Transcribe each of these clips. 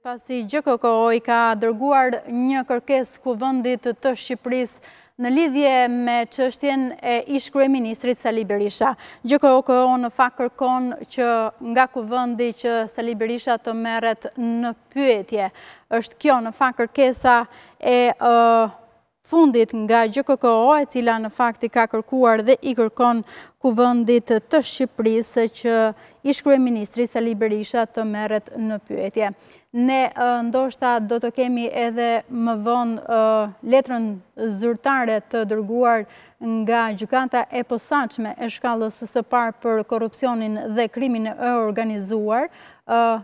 Pasi GKKO i ka dërguar një kërkes kuvëndit të Shqipëris në lidhje me qështjen e ishkre ministrit Sali Berisha. GKKO në fakt kërkon që nga kuvëndi që Sali Berisha të meret në pyetje. është kjo në fakt kërkesa e fundit nga GKKO, e cila në fakti ka kërkuar dhe i kërkon kuvëndit të Shqipërisë që ishkru e ministri Sali Berisha të meret në pyetje. Ne ndoshta do të kemi edhe më vonë letrën zyrtare të dërguar nga gjukanta e posaqme e shkallës së parë për korupcionin dhe krimin e organizuar,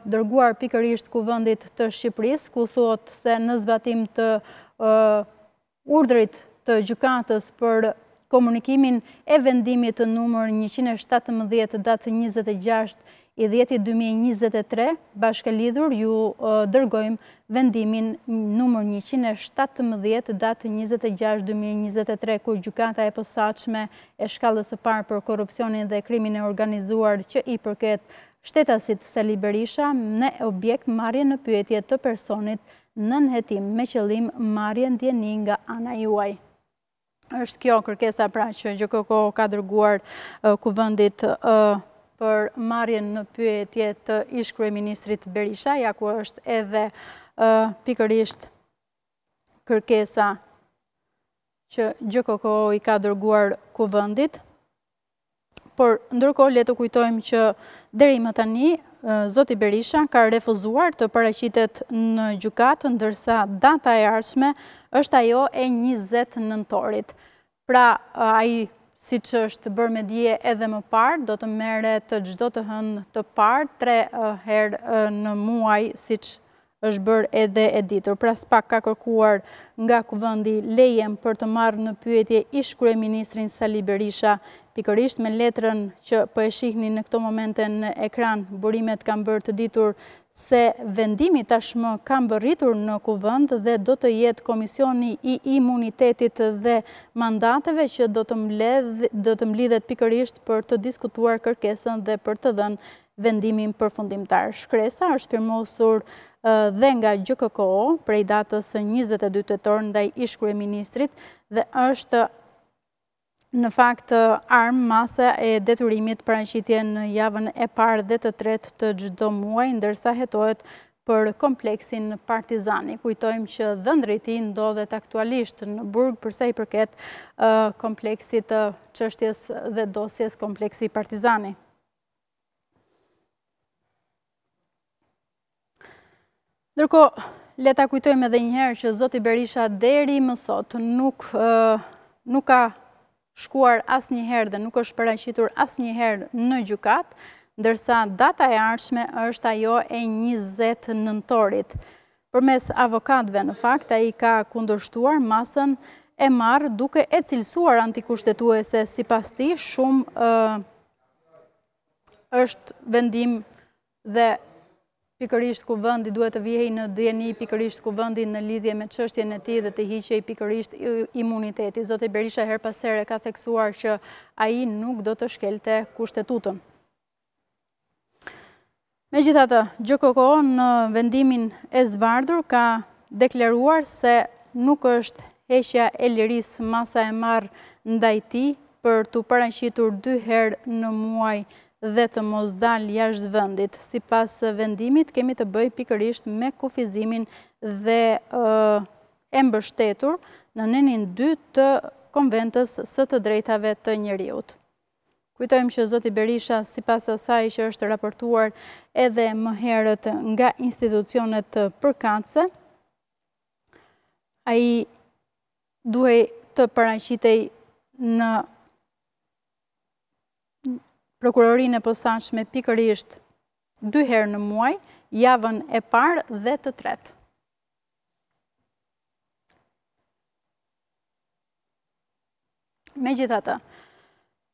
dërguar pikërisht kuvëndit të Shqipërisë, ku thot se në zbatim të urdrit të gjukatës për komunikimin e vendimit të numër 117 datë 26 i 10 2023, bashkë lidhur ju dërgojmë vendimin numër 117 datë 26 2023, kur gjukata e posaqme e shkallës e parë për korupcionin dhe krimin e organizuar që i përket shtetasit se liberisha në objekt marje në pyetje të personit në nëhetim me qëllim marjen djeni nga ana juaj. Êshtë kjo kërkesa pra që Gjokoko ka dërguar uh, kuvëndit uh, për marjen në pyetje të ishkruj Ministrit Berisha, ja ku është edhe uh, pikërisht kërkesa që Gjokoko i ka dërguar kuvëndit por ndërkohë le të kujtojmë që deri më tani Zoti Berisha ka refuzuar të paraqitet në gjykatë, ndërsa data e ardhshme është ajo e 20 nëntorit. Pra, ai si që është bërë me dje edhe më parë, do të mere të gjdo të hënë të parë, tre herë në muaj, si që është bërë edhe editur. Pra spak ka kërkuar nga kuvëndi lejem për të marrë në pyetje ishkure ministrin Sali Berisha, pikërisht me letrën që për po e shihni në këto momente në ekran, burimet kam bërë të ditur se vendimi tashmë kam bërritur në kuvënd dhe do të jetë komisioni i imunitetit dhe mandateve që do të mlidhet pikërisht për të diskutuar kërkesën dhe për të dhenë vendimin përfundimtar. Shkresa është firmosur dhe nga GKK, prej datës 22 të torë ndaj ishkru e ministrit, dhe është në fakt armë masa e deturimit për anëshitje në javën e parë dhe të tretë të gjdo muaj, ndërsa hetohet për kompleksin partizani. Kujtojmë që dëndriti ndodhet aktualisht në burg përse i përket kompleksit qështjes dhe dosjes kompleksi partizani. Ndërko, leta kujtojmë edhe njëherë që Zoti Berisha deri mësot nuk, nuk ka shkuar as njëherë dhe nuk është përraqitur as njëherë në gjukat, ndërsa data e arshme është ajo e 20 nëntorit. Për mes avokatve në fakt, a i ka kundërshtuar masën e marë duke e cilësuar antikushtetuese si pas ti shumë është vendim dhe pikërisht ku vëndi duhet të vjej në djeni, pikërisht ku vëndi në lidhje me qështje në ti dhe të hiqe i pikërisht imuniteti. Zote Berisha her pasere ka theksuar që a i nuk do të shkelte kushtetutën. Me gjithatë, Gjokoko në vendimin e zbardur ka dekleruar se nuk është heqja e liris masa e marë ndajti për të parashitur dy herë në muaj nështë dhe të mos dalë jashtë vendit. Si pas vendimit, kemi të bëj pikërisht me kufizimin dhe e mbështetur në nënin 2 të konventës së të drejtave të njëriut. Kujtojmë që Zoti Berisha, si pas asaj që është raportuar edhe më herët nga institucionet përkatse, a i duhe të paraqitej në prokurorin e posanq me pikërisht dy herë në muaj, javën e parë dhe të tretë. Me gjithatë,